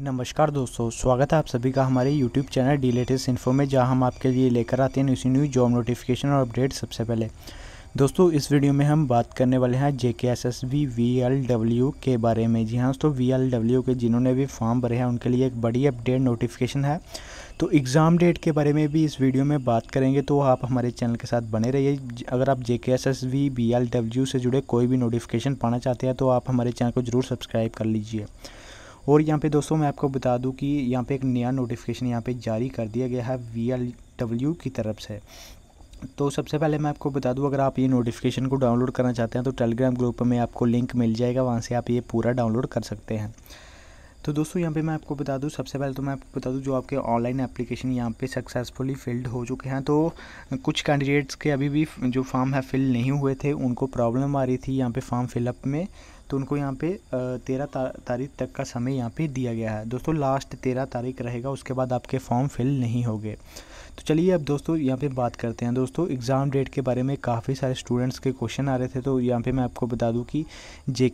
नमस्कार दोस्तों स्वागत है आप सभी का हमारे YouTube channel the latest info में जहां हम आपके लिए लेकर आते हैं न्यूसी न्यूज जॉब नोटिफिकेशन और अपडेट सबसे पहले दोस्तों इस वीडियो में हम बात करने वाले हैं J K S S V V L W के बारे में जी हाँ दोस्तों वी एल डब्ल्यू के जिन्होंने भी फॉर्म भरे हैं उनके लिए एक बड़ी अपडेट नोटिफिकेशन है तो एग्ज़ाम डेट के बारे में भी इस वीडियो में बात करेंगे तो आप हमारे चैनल के साथ बने रहिए अगर आप J K S S V V L W से जुड़े कोई भी नोटिफिकेशन पाना चाहते हैं तो आप हमारे चैनल को ज़रूर सब्सक्राइब कर लीजिए और यहाँ पे दोस्तों मैं आपको बता दूँ कि यहाँ पे एक नया नोटिफिकेशन यहाँ पे जारी कर दिया गया है वी एल डब्ल्यू की तरफ से तो सबसे पहले मैं आपको बता दूं अगर आप ये नोटिफिकेशन को डाउनलोड करना चाहते हैं तो टेलीग्राम ग्रुप में आपको लिंक मिल जाएगा वहाँ से आप ये पूरा डाउनलोड कर सकते हैं तो दोस्तों यहाँ पे मैं आपको बता दूँ सबसे पहले तो मैं आपको बता दूँ जो आपके ऑनलाइन एप्लीकेशन यहाँ पे सक्सेसफुली फिल्ड हो चुके हैं तो कुछ कैंडिडेट्स के अभी भी जो फॉर्म है फिल नहीं हुए थे उनको प्रॉब्लम आ रही थी यहाँ पर फॉर्म फिलअप में तो उनको यहाँ पे तेरह तारीख तक का समय यहाँ पे दिया गया है दोस्तों लास्ट तेरह तारीख रहेगा उसके बाद आपके फॉर्म फिल नहीं होंगे तो चलिए अब दोस्तों यहाँ पे बात करते हैं दोस्तों एग्ज़ाम डेट के बारे में काफ़ी सारे स्टूडेंट्स के क्वेश्चन आ रहे थे तो यहाँ पे मैं आपको बता दूँ कि जे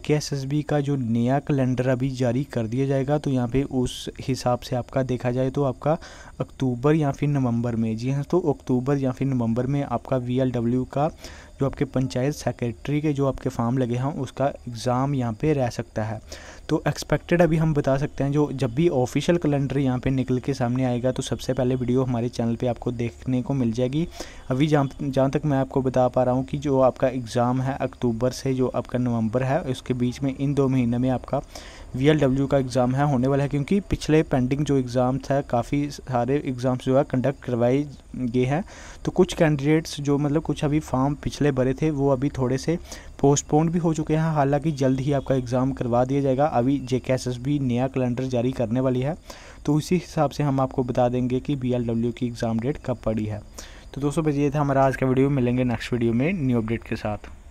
का जो नया कैलेंडर अभी जारी कर दिया जाएगा तो यहाँ पे उस हिसाब से आपका देखा जाए तो आपका अक्टूबर या फिर नवंबर में जी हाँ तो अक्टूबर या फिर नवंबर में आपका वी का जो आपके पंचायत सेक्रेटरी के जो आपके फॉर्म लगे हों उसका एग्ज़ाम यहाँ पे रह सकता है तो एक्सपेक्टेड अभी हम बता सकते हैं जो जब भी ऑफिशियल कैलेंडर यहाँ पे निकल के सामने आएगा तो सबसे पहले वीडियो हमारे चैनल पे आपको देखने को मिल जाएगी अभी जहाँ जहाँ तक मैं आपको बता पा रहा हूँ कि जो आपका एग्ज़ाम है अक्टूबर से जो आपका नवंबर है उसके बीच में इन दो महीने में आपका वी का एग्ज़ाम है होने वाला है क्योंकि पिछले पेंडिंग जो एग्ज़ाम था काफ़ी सारे एग्ज़ाम्स जो है कंडक्ट करवाए गए हैं तो कुछ कैंडिडेट्स जो मतलब कुछ अभी फॉर्म पिछले भरे थे वो अभी थोड़े से पोस्टपोन भी हो चुके हैं हालांकि जल्द ही आपका एग्ज़ाम करवा दिया जाएगा अभी जे भी नया कैलेंडर जारी करने वाली है तो उसी हिसाब से हम आपको बता देंगे कि बी की एग्ज़ाम डेट कब पड़ी है तो दोस्तों भाई ये था हमारा आज का वीडियो मिलेंगे नेक्स्ट वीडियो में न्यू अपडेट के साथ